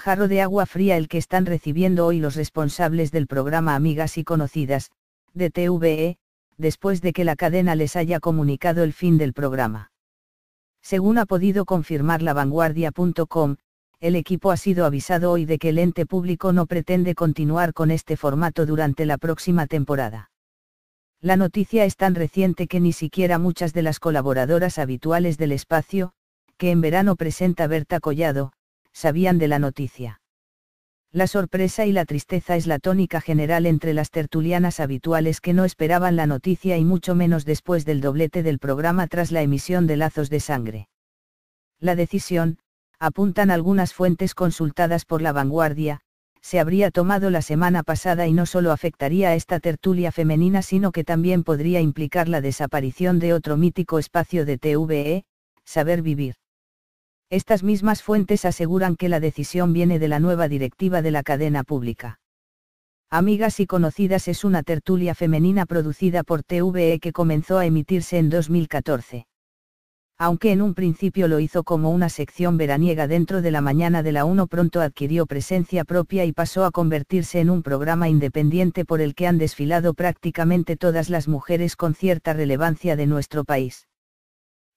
jarro de agua fría el que están recibiendo hoy los responsables del programa Amigas y Conocidas, de TVE, después de que la cadena les haya comunicado el fin del programa. Según ha podido confirmar la vanguardia.com, el equipo ha sido avisado hoy de que el ente público no pretende continuar con este formato durante la próxima temporada. La noticia es tan reciente que ni siquiera muchas de las colaboradoras habituales del espacio, que en verano presenta Berta Collado, sabían de la noticia. La sorpresa y la tristeza es la tónica general entre las tertulianas habituales que no esperaban la noticia y mucho menos después del doblete del programa tras la emisión de lazos de sangre. La decisión, apuntan algunas fuentes consultadas por la vanguardia, se habría tomado la semana pasada y no solo afectaría a esta tertulia femenina sino que también podría implicar la desaparición de otro mítico espacio de TVE, Saber Vivir. Estas mismas fuentes aseguran que la decisión viene de la nueva directiva de la cadena pública. Amigas y Conocidas es una tertulia femenina producida por TVE que comenzó a emitirse en 2014. Aunque en un principio lo hizo como una sección veraniega dentro de la mañana de la 1 pronto adquirió presencia propia y pasó a convertirse en un programa independiente por el que han desfilado prácticamente todas las mujeres con cierta relevancia de nuestro país.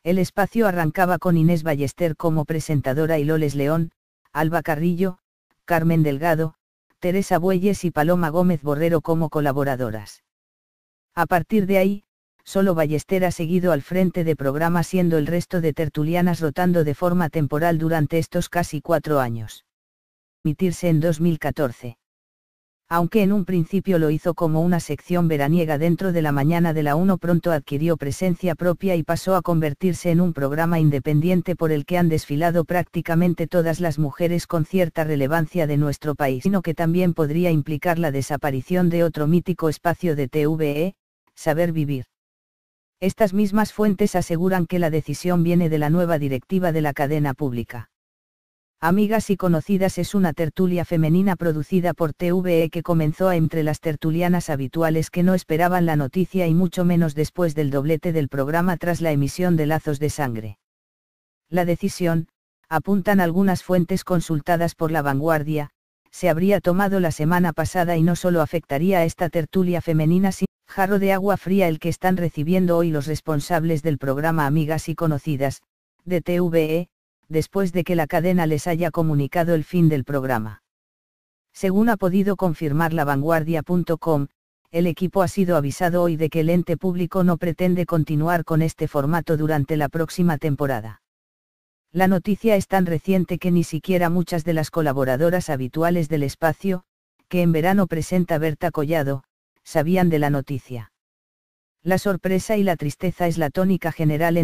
El espacio arrancaba con Inés Ballester como presentadora y Loles León, Alba Carrillo, Carmen Delgado, Teresa Bueyes y Paloma Gómez Borrero como colaboradoras. A partir de ahí, solo Ballester ha seguido al frente de programa siendo el resto de tertulianas rotando de forma temporal durante estos casi cuatro años. Mitirse en 2014 aunque en un principio lo hizo como una sección veraniega dentro de la mañana de la 1 pronto adquirió presencia propia y pasó a convertirse en un programa independiente por el que han desfilado prácticamente todas las mujeres con cierta relevancia de nuestro país, sino que también podría implicar la desaparición de otro mítico espacio de TVE, Saber Vivir. Estas mismas fuentes aseguran que la decisión viene de la nueva directiva de la cadena pública. Amigas y Conocidas es una tertulia femenina producida por TVE que comenzó a entre las tertulianas habituales que no esperaban la noticia y mucho menos después del doblete del programa tras la emisión de Lazos de Sangre. La decisión, apuntan algunas fuentes consultadas por la vanguardia, se habría tomado la semana pasada y no solo afectaría a esta tertulia femenina sino jarro de agua fría el que están recibiendo hoy los responsables del programa Amigas y Conocidas, de TVE, después de que la cadena les haya comunicado el fin del programa. Según ha podido confirmar la vanguardia.com, el equipo ha sido avisado hoy de que el ente público no pretende continuar con este formato durante la próxima temporada. La noticia es tan reciente que ni siquiera muchas de las colaboradoras habituales del espacio, que en verano presenta Berta Collado, sabían de la noticia. La sorpresa y la tristeza es la tónica general en